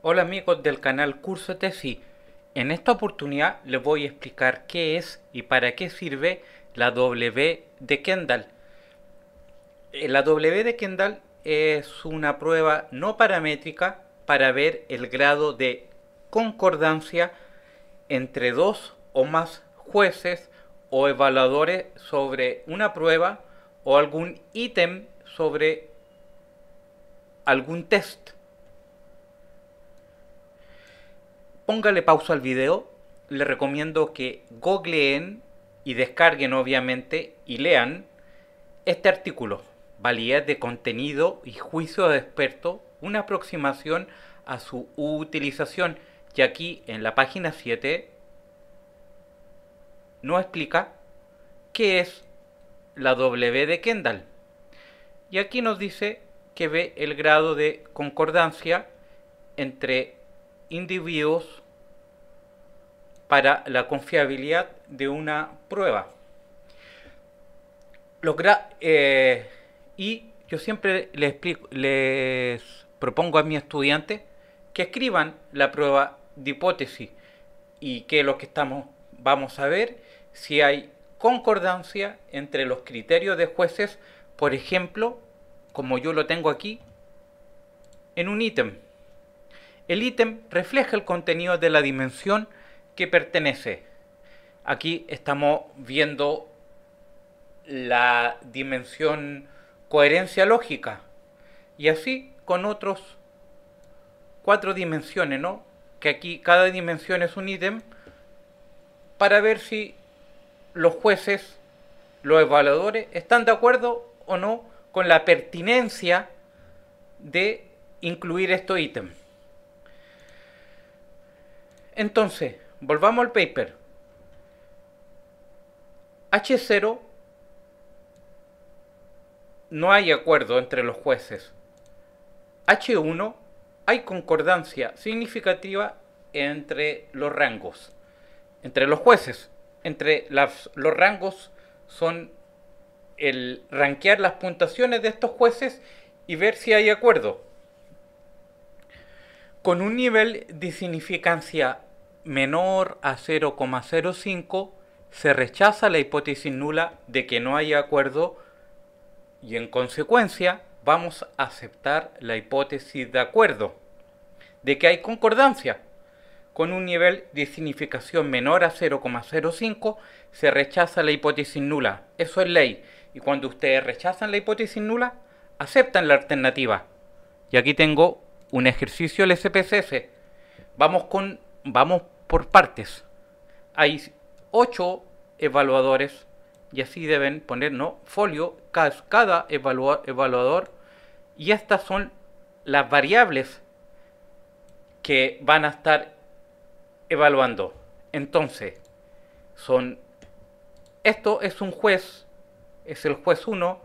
Hola amigos del canal Curso tc En esta oportunidad les voy a explicar qué es y para qué sirve la W de Kendall. Eh, la W de Kendall es una prueba no paramétrica para ver el grado de concordancia entre dos o más jueces o evaluadores sobre una prueba o algún ítem sobre algún test. póngale pausa al video. Le recomiendo que googleen y descarguen obviamente y lean este artículo, Validez de contenido y juicio de experto, una aproximación a su utilización. Y aquí en la página 7 no explica qué es la W de Kendall. Y aquí nos dice que ve el grado de concordancia entre individuos para la confiabilidad de una prueba. Eh, y yo siempre les, explico, les propongo a mis estudiantes que escriban la prueba de hipótesis y que lo que estamos vamos a ver si hay concordancia entre los criterios de jueces, por ejemplo, como yo lo tengo aquí, en un ítem. El ítem refleja el contenido de la dimensión que pertenece. Aquí estamos viendo la dimensión coherencia lógica y así con otros cuatro dimensiones, ¿no? Que aquí cada dimensión es un ítem para ver si los jueces, los evaluadores, están de acuerdo o no con la pertinencia de incluir estos ítems. Entonces, volvamos al paper. H0 no hay acuerdo entre los jueces. H1 hay concordancia significativa entre los rangos, entre los jueces, entre los rangos son el ranquear las puntuaciones de estos jueces y ver si hay acuerdo. Con un nivel de significancia menor a 0,05 se rechaza la hipótesis nula de que no hay acuerdo y en consecuencia vamos a aceptar la hipótesis de acuerdo, de que hay concordancia. Con un nivel de significación menor a 0,05 se rechaza la hipótesis nula. Eso es ley. Y cuando ustedes rechazan la hipótesis nula, aceptan la alternativa. Y aquí tengo un ejercicio del SPSS. Vamos con vamos por partes. Hay ocho evaluadores y así deben poner ¿no? folio cada, evaluador y estas son las variables que van a estar evaluando. Entonces, son esto es un juez, es el juez 1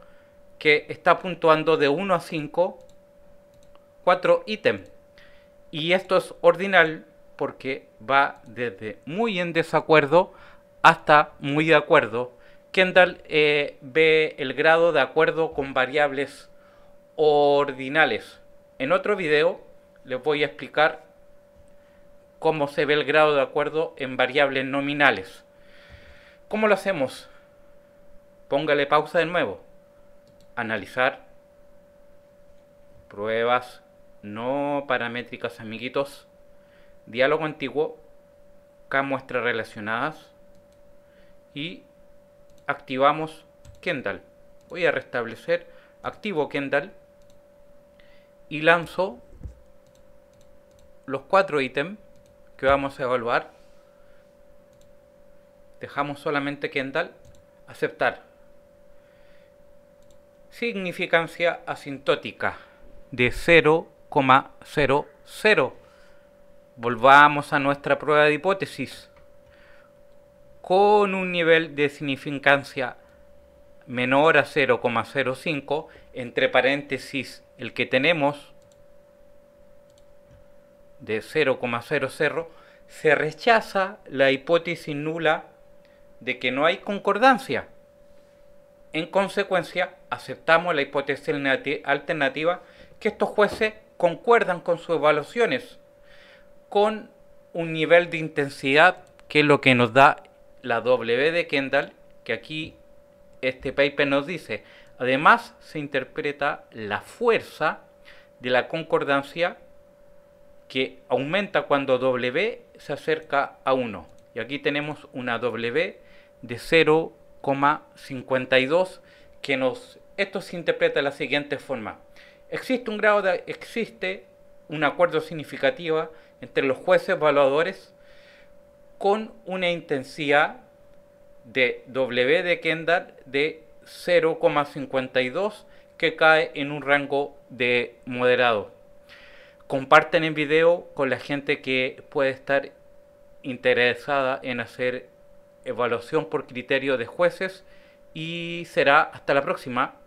que está puntuando de 1 a 5 4 ítems. Y esto es ordinal porque va desde muy en desacuerdo hasta muy de acuerdo. Kendall eh, ve el grado de acuerdo con variables ordinales. En otro video les voy a explicar cómo se ve el grado de acuerdo en variables nominales. ¿Cómo lo hacemos? Póngale pausa de nuevo. Analizar. Pruebas no paramétricas, amiguitos diálogo antiguo, K muestras relacionadas y activamos Kendall. Voy a restablecer, activo Kendall y lanzo los cuatro ítems que vamos a evaluar. Dejamos solamente Kendall, aceptar. Significancia asintótica de 0,00 Volvamos a nuestra prueba de hipótesis. Con un nivel de significancia menor a 0,05, entre paréntesis el que tenemos de 0,00, se rechaza la hipótesis nula de que no hay concordancia. En consecuencia, aceptamos la hipótesis alternativa que estos jueces concuerdan con sus evaluaciones con un nivel de intensidad que es lo que nos da la W de Kendall, que aquí este paper nos dice. Además, se interpreta la fuerza de la concordancia que aumenta cuando W se acerca a 1. Y aquí tenemos una W de 0,52 que nos... Esto se interpreta de la siguiente forma. Existe un grado de, existe un acuerdo significativo entre los jueces evaluadores con una intensidad de W de Kendall de 0,52 que cae en un rango de moderado. Comparten el video con la gente que puede estar interesada en hacer evaluación por criterio de jueces y será hasta la próxima.